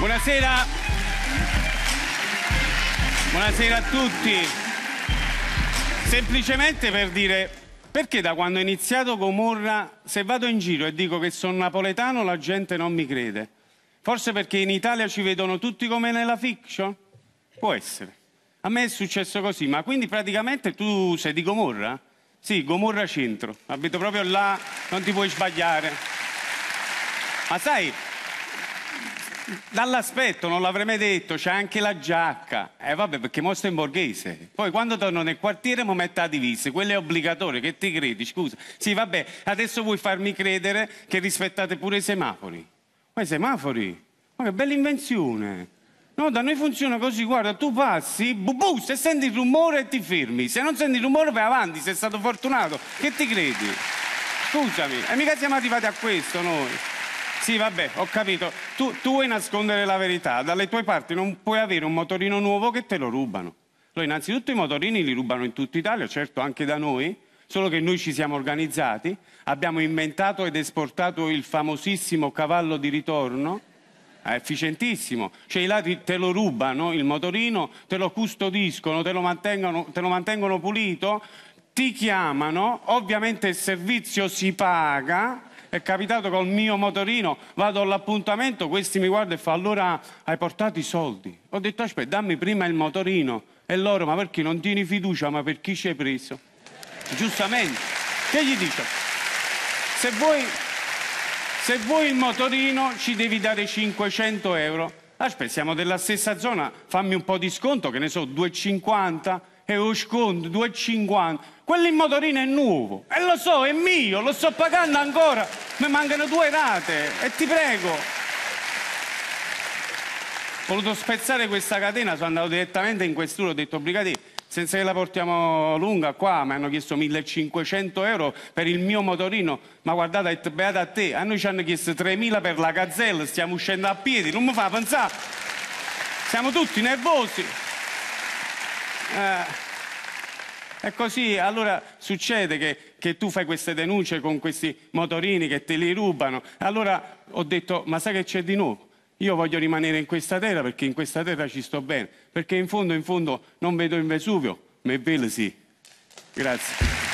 Buonasera. Buonasera a tutti. Semplicemente per dire perché da quando ho iniziato Gomorra, se vado in giro e dico che sono napoletano la gente non mi crede. Forse perché in Italia ci vedono tutti come nella fiction? Può essere. A me è successo così, ma quindi praticamente tu sei di Gomorra? Sì, Gomorra centro, abito proprio là, non ti puoi sbagliare. Ma sai, dall'aspetto non l'avrei mai detto, c'è anche la giacca. E eh, vabbè, perché mo sto in borghese. Poi quando torno nel quartiere mi metto la divisa, quello è obbligatorio, che ti credi, scusa. Sì, vabbè, adesso vuoi farmi credere che rispettate pure i semafori. Ma i semafori? Ma che bella invenzione! No, da noi funziona così, guarda, tu passi, bu, bu se senti il rumore ti fermi, se non senti il rumore vai avanti, sei stato fortunato, che ti credi? Scusami, e mica siamo arrivati a questo noi. Sì, vabbè, ho capito. Tu, tu vuoi nascondere la verità. Dalle tue parti non puoi avere un motorino nuovo che te lo rubano. Allora, innanzitutto i motorini li rubano in tutta Italia, certo anche da noi, solo che noi ci siamo organizzati, abbiamo inventato ed esportato il famosissimo cavallo di ritorno, è efficientissimo, cioè i ladri te lo rubano il motorino, te lo custodiscono, te lo mantengono, te lo mantengono pulito, ti chiamano, ovviamente il servizio si paga, è capitato col mio motorino, vado all'appuntamento, questi mi guardano e fanno allora hai portato i soldi? Ho detto aspetta, dammi prima il motorino. E loro, ma perché non tieni fiducia, ma per chi ci hai preso? Giustamente. Che gli dico? Se vuoi, se vuoi il motorino ci devi dare 500 euro. Aspetta, siamo della stessa zona, fammi un po' di sconto, che ne so, 2,50 euro sconto, 2,50. Quello in motorino è nuovo. E lo so, è mio, lo sto pagando ancora. Mi mancano due rate. E ti prego. Ho voluto spezzare questa catena, sono andato direttamente in questura, ho detto obbligati senza che la portiamo lunga qua, mi hanno chiesto 1500 euro per il mio motorino, ma guardate, è beata a te, a noi ci hanno chiesto 3000 per la gazzella, stiamo uscendo a piedi, non mi fa pensare, siamo tutti nervosi. Eh. È così, allora succede che, che, tu fai queste denunce con questi motorini che te li rubano. Allora ho detto, ma sai che c'è di nuovo? Io voglio rimanere in questa terra perché in questa terra ci sto bene, perché in fondo, in fondo non vedo il Vesuvio, ma è bello sì. Grazie.